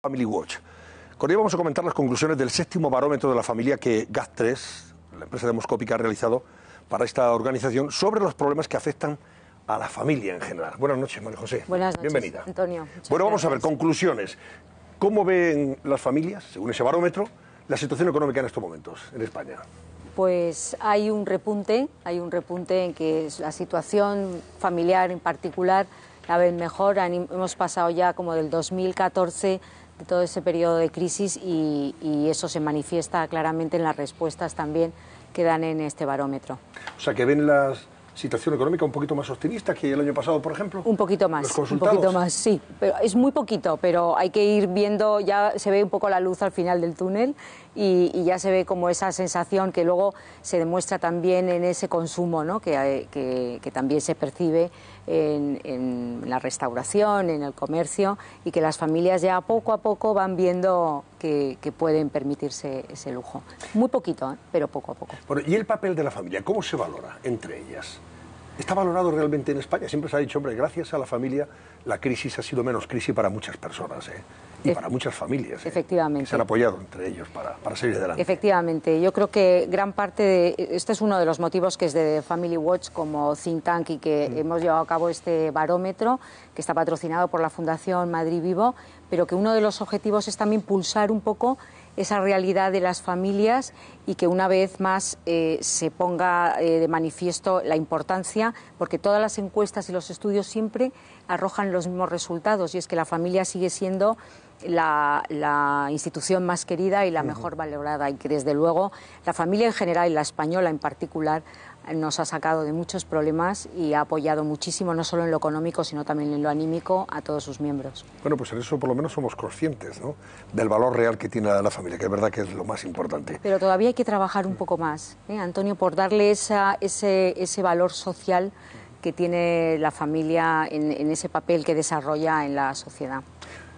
Family Watch. Con ello vamos a comentar las conclusiones del séptimo barómetro de la familia que GAS3, la empresa demoscópica, ha realizado para esta organización sobre los problemas que afectan a la familia en general. Buenas noches, María José. Buenas noches, Bienvenida. Antonio. Bueno, vamos a ver, conclusiones. ¿Cómo ven las familias, según ese barómetro, la situación económica en estos momentos en España? Pues hay un repunte, hay un repunte en que la situación familiar en particular la ven mejor. Hemos pasado ya como del 2014 de todo ese periodo de crisis y, eso se manifiesta claramente en las respuestas también que dan en este barómetro. O sea, que ven la situación económica un poquito más optimista que el año pasado, por ejemplo? Un poquito más. un poquito más, sí. Pero es muy poquito, pero hay que ir viendo, ya se ve un poco la luz al final del túnel y, ya se ve como esa sensación que luego se demuestra también en ese consumo, ¿no? que también se percibe en, la restauración, en el comercio, y que las familias ya poco a poco van viendo que, pueden permitirse ese lujo. Muy poquito, ¿eh? pero poco a poco. ¿y el papel de la familia? ¿Cómo se valora entre ellas? está valorado realmente en España. Siempre se ha dicho, hombre, gracias a la familia la crisis ha sido menos crisis para muchas personas ¿eh? y para muchas familias. ¿eh? Efectivamente. se han apoyado entre ellos para, seguir adelante. Efectivamente. Yo creo que gran parte de. Este es uno de los motivos que es de Family Watch como think tank y que mm. hemos llevado a cabo este barómetro que está patrocinado por la Fundación Madrid Vivo, pero que uno de los objetivos es también pulsar un poco esa realidad de las familias y que una vez más eh, se ponga eh, de manifiesto la importancia, porque todas las encuestas y los estudios siempre arrojan los mismos resultados, y es que la familia sigue siendo la institución más querida y la mejor valorada, y que desde luego la familia en general y la española en particular nos ha sacado de muchos problemas y ha apoyado muchísimo, no solo en lo económico, sino también en lo anímico, a todos sus miembros. Bueno, pues en eso por lo menos somos conscientes ¿no? del valor real que tiene la familia, que es verdad que es lo más importante. Pero todavía hay que trabajar un poco más, ¿eh? Antonio, por darle ese, valor social que tiene la familia en, en ese papel que desarrolla en la sociedad.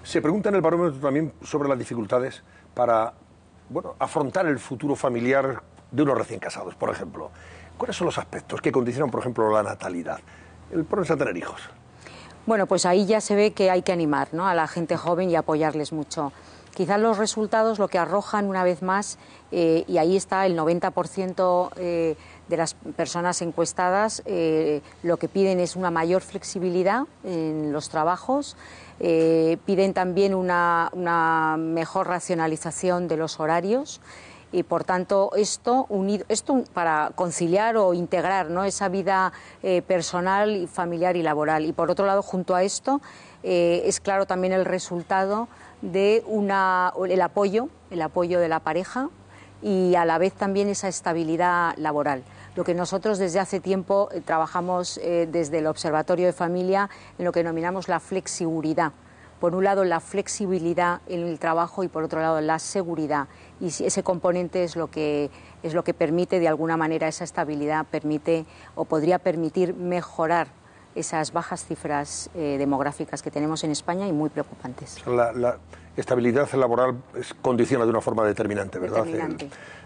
Se pregunta en el barómetro también sobre las dificultades para bueno, afrontar el futuro familiar de unos recién casados, por ejemplo. ¿Cuáles son los aspectos que condicionan, por ejemplo, la natalidad? El problema a tener hijos. Bueno, pues ahí ya se ve que hay que animar a la gente joven y apoyarles mucho. Quizás los resultados lo que arrojan una vez más, eh, y ahí está el 90% eh, de las personas encuestadas, eh, lo que piden es una mayor flexibilidad en los trabajos, piden también una mejor racionalización de los horarios y por tanto esto unido esto para conciliar o integrar esa vida eh, personal y familiar y laboral y por otro lado junto a esto eh, es claro también el resultado de una el apoyo el apoyo de la pareja y a la vez también esa estabilidad laboral lo que nosotros desde hace tiempo eh, trabajamos desde el Observatorio de Familia en lo que denominamos la flexibilidad por un lado la flexibilidad en el trabajo y por otro lado la seguridad. Y ese componente es lo que, es lo que permite, de alguna manera, esa estabilidad permite o podría permitir mejorar esas bajas cifras eh, demográficas que tenemos en España y muy preocupantes estabilidad laboral condiciona de una forma determinante, ¿verdad?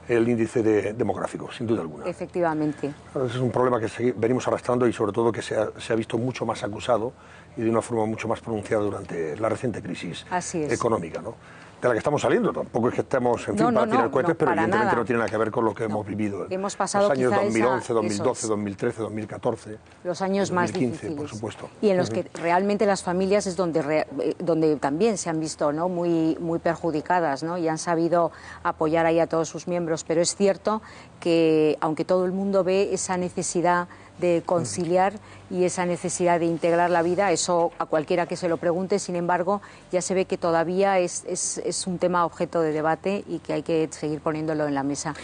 El, índice demográfico, sin duda alguna. Efectivamente. Es un problema que venimos arrastrando y sobre todo que se ha, visto mucho más acusado y de una forma mucho más pronunciada durante la reciente crisis económica, ¿no? de la que estamos saliendo. Tampoco es que estemos en fin, para tirar pero evidentemente no tiene nada que ver con lo que hemos vivido. Hemos pasado los años 2011, 2012, 2013, 2014. Los años 2015, más difíciles. por supuesto. Y en los que realmente las familias es donde, eh, donde también se han visto ¿no? muy muy, perjudicadas y han sabido apoyar ahí a todos sus miembros. Pero es cierto que, aunque todo el mundo ve esa necesidad de conciliar y esa necesidad de integrar la vida, eso a cualquiera que se lo pregunte, sin embargo, ya se ve que todavía es, es, un tema objeto de debate y que hay que seguir poniéndolo en la mesa.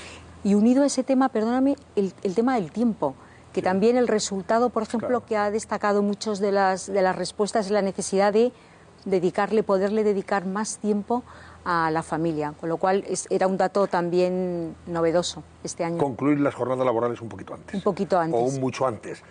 Y unido a ese tema, perdóname, el, tema del tiempo que también el resultado, por ejemplo, que ha destacado muchas de las, de las respuestas es la necesidad de dedicarle, poderle dedicar más tiempo a la familia, con lo cual era un dato también novedoso este año. Concluir las jornadas laborales un poquito antes. Un poquito antes. O mucho antes.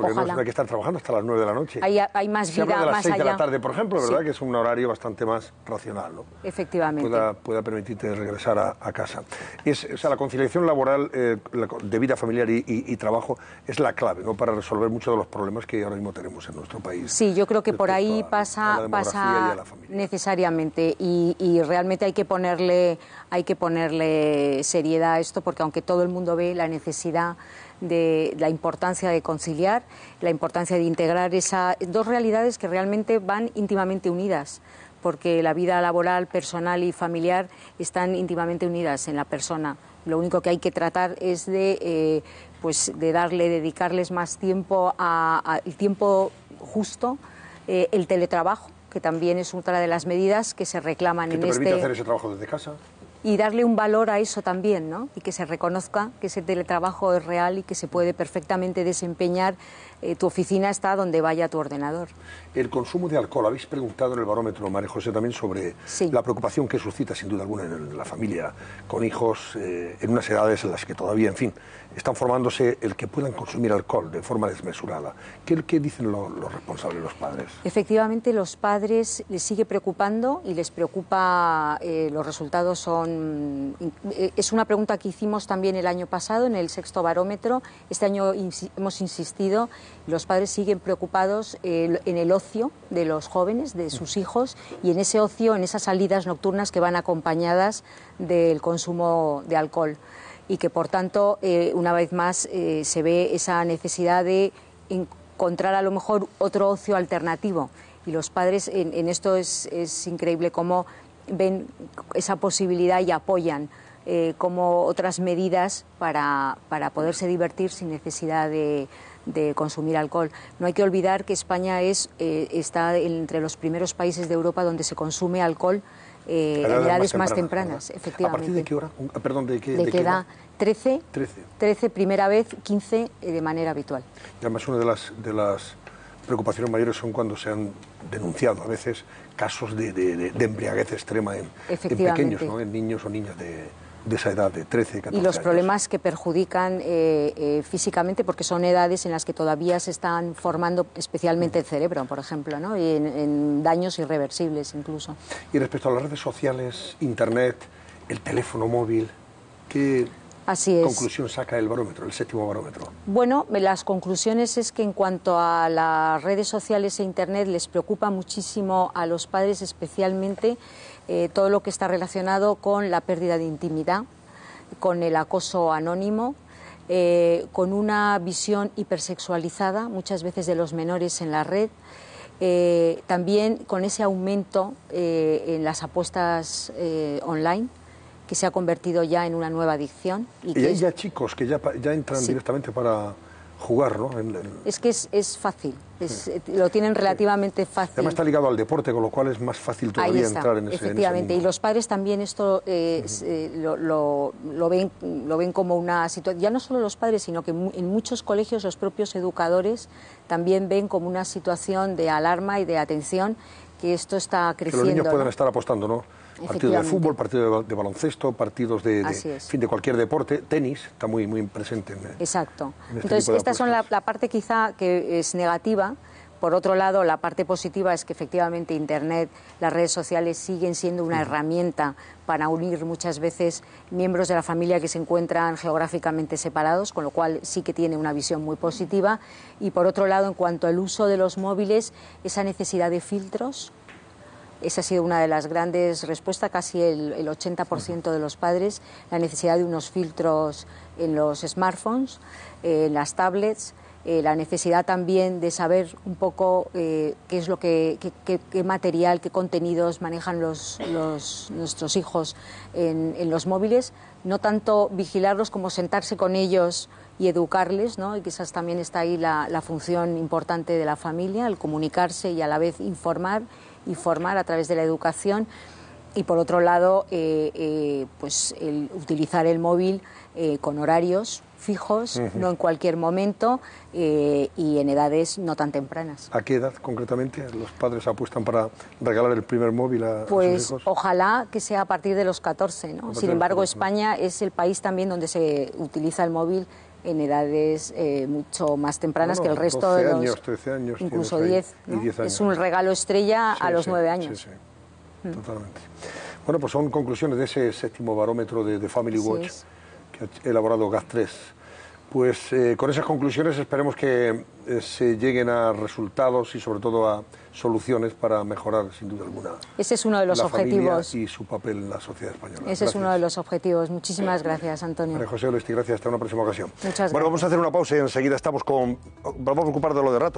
Porque no hay que estar trabajando hasta las 9 de la noche. Hay, hay más vida, más allá. las más 6 allá. de la tarde, por ejemplo, ¿verdad? Que es un horario bastante más racional, Efectivamente. Pueda, pueda permitirte regresar a, casa. Es, o sea, la conciliación laboral eh, de vida familiar y, trabajo es la clave, ¿no? Para resolver muchos de los problemas que ahora mismo tenemos en nuestro país. Sí, yo creo que por ahí pasa, pasa necesariamente y, y realmente hay que ponerle, hay que ponerle seriedad a esto porque aunque todo el mundo ve la necesidad de la importancia de conciliar, la importancia de integrar esas dos realidades que realmente van íntimamente unidas porque la vida laboral, personal y familiar están íntimamente unidas en la persona. Lo único que hay que tratar es de, eh, pues de darle, dedicarles más tiempo al tiempo justo, eh, el teletrabajo, que también es otra de las medidas que se reclaman en te este. permite hacer ese trabajo desde casa? y darle un valor a eso también, ¿no? Y que se reconozca que ese teletrabajo es real y que se puede perfectamente desempeñar eh, tu oficina está donde vaya tu ordenador. El consumo de alcohol, habéis preguntado en el barómetro, María José, también sobre la preocupación que suscita, sin duda alguna, en la familia, con hijos, eh, en unas edades en las que todavía, en fin, están formándose el que puedan consumir alcohol de forma desmesurada. ¿Qué, dicen los responsables, los padres? Efectivamente, los padres les sigue preocupando y les preocupa, eh, los resultados son... Es una pregunta que hicimos también el año pasado en el sexto barómetro. Este año hemos insistido los padres siguen preocupados en el ocio de los jóvenes, de sus hijos, y en ese ocio, en esas salidas nocturnas que van acompañadas del consumo de alcohol. Y que, por tanto, eh, una vez más eh, se ve esa necesidad de encontrar a lo mejor otro ocio alternativo. Y los padres, en, esto es, increíble cómo ven esa posibilidad y apoyan. Eh, como otras medidas para poderse divertir sin necesidad de, de consumir alcohol. No hay que olvidar que España es, eh, está entre los primeros países de Europa donde se consume alcohol eh, en edades más, tempranas, efectivamente. ¿A partir de qué hora? Ah, perdón, ¿de qué, edad? 13, 13, 13. primera vez, 15 eh, de manera habitual. Y además una de las, de las preocupaciones mayores son cuando se han denunciado a veces casos de, embriaguez extrema en, en pequeños, ¿no? en niños o niñas de de esa edad de 13, 14 Y los problemas que perjudican eh, eh, físicamente porque son edades en las que todavía se están formando especialmente el cerebro, por ejemplo, ¿no? y en daños irreversibles incluso. Y respecto a las redes sociales, Internet, el teléfono móvil, ¿qué, Así es. conclusión saca el barómetro, el séptimo barómetro? Bueno, las conclusiones es que en cuanto a las redes sociales e Internet les preocupa muchísimo a los padres especialmente eh, todo lo que está relacionado con la pérdida de intimidad, con el acoso anónimo, eh, con una visión hipersexualizada muchas veces de los menores en la red. Eh, también con ese aumento en las apuestas online que se ha convertido ya en una nueva adicción. Y, hay ya chicos que ya, ya entran directamente para jugar, ¿no? Es que es, es fácil, eh, lo tienen relativamente fácil. Además está ligado al deporte, con lo cual es más fácil todavía entrar en ese Efectivamente, y los padres también esto eh, eh, lo, lo, ven, lo ven como una situación, ya no solo los padres, sino que en muchos colegios los propios educadores también ven como una situación de alarma y de atención que esto está creciendo. Que los niños pueden estar apostando, ¿no? Partido de fútbol, partido de, baloncesto, partidos de, fin, de cualquier deporte, tenis, está muy, muy presente. En, Exacto. Este Entonces, esta es la, la parte quizá que es negativa, por otro lado, la parte positiva es que efectivamente Internet, las redes sociales siguen siendo una herramienta para unir muchas veces miembros de la familia que se encuentran geográficamente separados, con lo cual sí que tiene una visión muy positiva. Y por otro lado, en cuanto al uso de los móviles, esa necesidad de filtros esa ha sido una de las grandes respuestas, casi el, 80% de los padres, la necesidad de unos filtros en los smartphones, eh, en las tablets. Eh, la necesidad también de saber un poco eh, qué es lo que qué, material, qué contenidos manejan los, los nuestros hijos en, en, los móviles, no tanto vigilarlos como sentarse con ellos y educarles, ¿no? y quizás también está ahí la, función importante de la familia, el comunicarse y a la vez informar y formar a través de la educación y por otro lado eh, eh, pues el utilizar el móvil eh, con horarios fijos, no en cualquier momento y en edades no tan tempranas. ¿A qué edad concretamente los padres apuestan para regalar el primer móvil a, sus pues hijos? ojalá que sea a partir de los 14, ¿no? Sin embargo, España es el país también donde se utiliza el móvil en edades eh, mucho más tempranas que el resto de los... años, 13 años. Incluso 10. Es un regalo estrella a los 9 años. Sí, sí, mm. totalmente. Bueno, pues son conclusiones de ese séptimo barómetro de, de Family Watch que ha elaborado GAS 3. Pues eh, con esas conclusiones esperemos que eh, se lleguen a resultados y sobre todo a soluciones para mejorar sin duda alguna. Ese es uno de los objetivos. Y su papel en la sociedad española. Ese es uno de los objetivos. Muchísimas gracias, Antonio. José Olesti, gracias. Hasta una próxima ocasión. Muchas gracias. Bueno, vamos a hacer una pausa y enseguida estamos con. Vamos a ocupar de lo de rato.